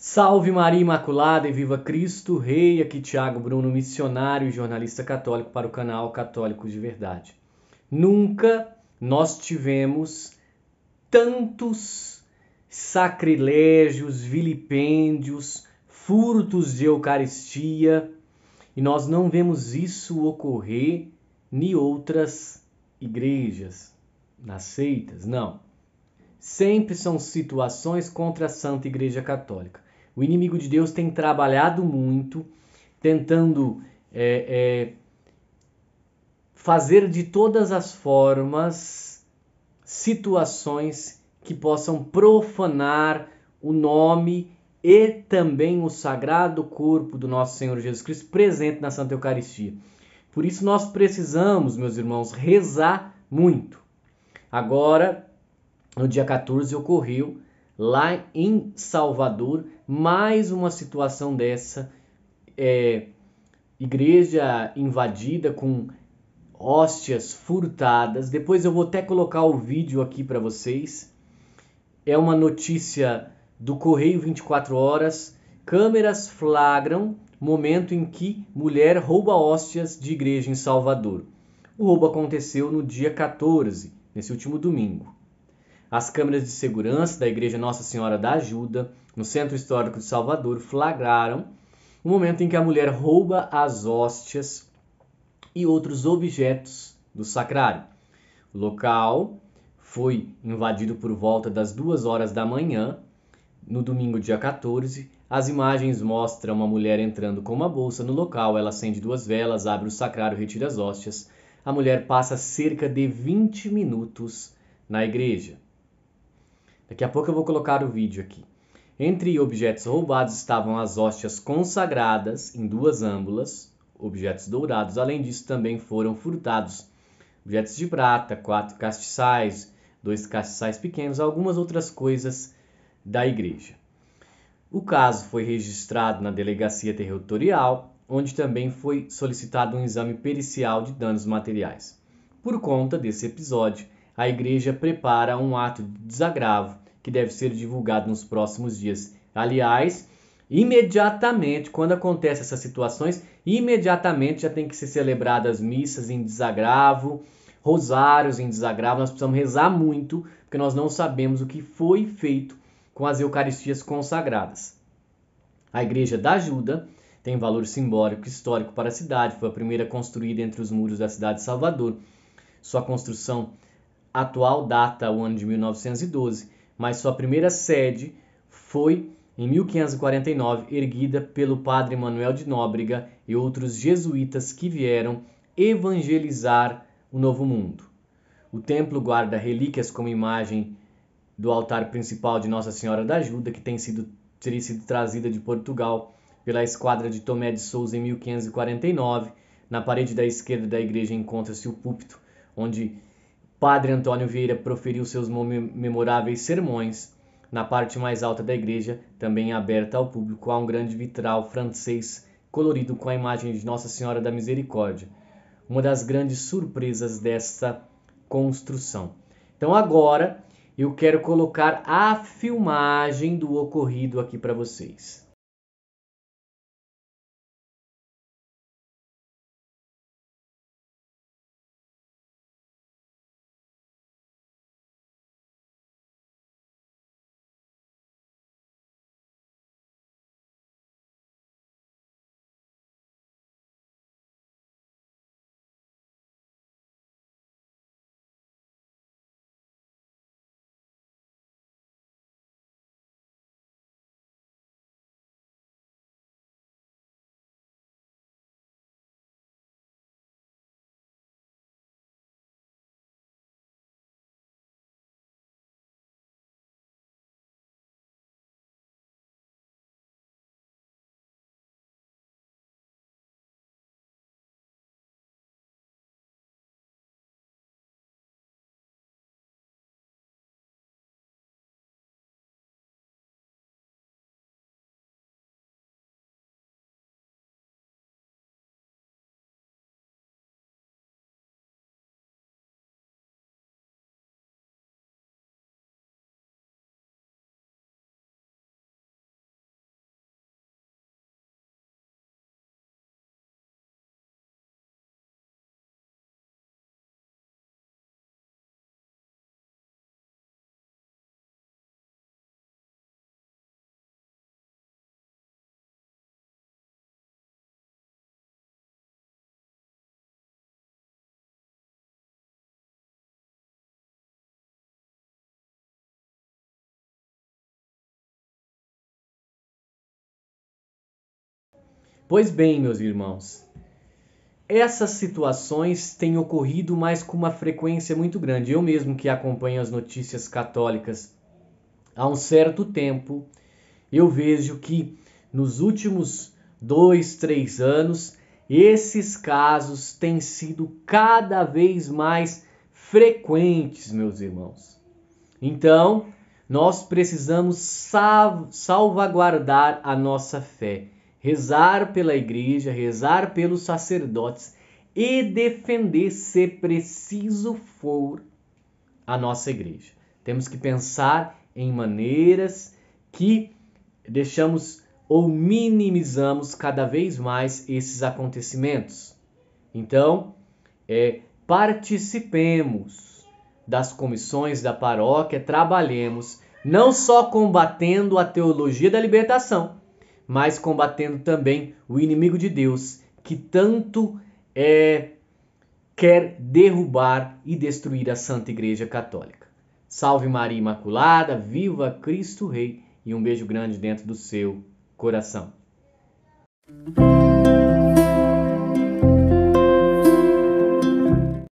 Salve Maria Imaculada e viva Cristo Rei! Aqui Tiago Bruno, missionário e jornalista católico para o canal Católicos de Verdade. Nunca nós tivemos tantos sacrilégios, vilipêndios, furtos de Eucaristia e nós não vemos isso ocorrer em outras igrejas, nas seitas, não. Sempre são situações contra a Santa Igreja Católica. O inimigo de Deus tem trabalhado muito, tentando é, é, fazer de todas as formas situações que possam profanar o nome e também o sagrado corpo do nosso Senhor Jesus Cristo presente na Santa Eucaristia. Por isso nós precisamos, meus irmãos, rezar muito. Agora, no dia 14 ocorreu lá em Salvador, mais uma situação dessa. É, igreja invadida com hóstias furtadas. Depois eu vou até colocar o vídeo aqui para vocês. É uma notícia do Correio 24 Horas. Câmeras flagram momento em que mulher rouba hóstias de igreja em Salvador. O roubo aconteceu no dia 14, nesse último domingo. As câmeras de segurança da Igreja Nossa Senhora da Ajuda, no Centro Histórico de Salvador, flagraram o momento em que a mulher rouba as hóstias e outros objetos do sacrário. O local foi invadido por volta das duas horas da manhã, no domingo, dia 14. As imagens mostram uma mulher entrando com uma bolsa no local. Ela acende duas velas, abre o sacrário, retira as hóstias. A mulher passa cerca de 20 minutos na igreja. Daqui a pouco eu vou colocar o vídeo aqui. Entre objetos roubados estavam as hóstias consagradas em duas âmbulas, objetos dourados. Além disso, também foram furtados objetos de prata, quatro castiçais, dois castiçais pequenos, algumas outras coisas da igreja. O caso foi registrado na delegacia territorial, onde também foi solicitado um exame pericial de danos materiais. Por conta desse episódio, a igreja prepara um ato de desagravo que deve ser divulgado nos próximos dias. Aliás, imediatamente, quando acontecem essas situações, imediatamente já tem que ser celebradas missas em desagravo, rosários em desagravo. Nós precisamos rezar muito, porque nós não sabemos o que foi feito com as Eucaristias consagradas. A Igreja da Ajuda tem valor simbólico histórico para a cidade, foi a primeira construída entre os muros da cidade de Salvador. Sua construção atual data o ano de 1912, mas sua primeira sede foi em 1549 erguida pelo padre Manuel de Nóbrega e outros jesuítas que vieram evangelizar o Novo Mundo. O templo guarda relíquias como imagem do altar principal de Nossa Senhora da Ajuda, que tem sido, teria sido trazida de Portugal pela esquadra de Tomé de Souza em 1549. Na parede da esquerda da igreja encontra-se o púlpito, onde Padre Antônio Vieira proferiu seus memoráveis sermões na parte mais alta da igreja, também aberta ao público, há um grande vitral francês colorido com a imagem de Nossa Senhora da Misericórdia. Uma das grandes surpresas desta construção. Então agora eu quero colocar a filmagem do ocorrido aqui para vocês. Pois bem, meus irmãos, essas situações têm ocorrido, mas com uma frequência muito grande. Eu mesmo que acompanho as notícias católicas há um certo tempo, eu vejo que nos últimos dois, três anos, esses casos têm sido cada vez mais frequentes, meus irmãos. Então, nós precisamos salvaguardar a nossa fé rezar pela igreja, rezar pelos sacerdotes e defender, se preciso for, a nossa igreja. Temos que pensar em maneiras que deixamos ou minimizamos cada vez mais esses acontecimentos. Então, é, participemos das comissões da paróquia, trabalhemos não só combatendo a teologia da libertação, mas combatendo também o inimigo de Deus que tanto é, quer derrubar e destruir a Santa Igreja Católica. Salve Maria Imaculada, viva Cristo Rei e um beijo grande dentro do seu coração.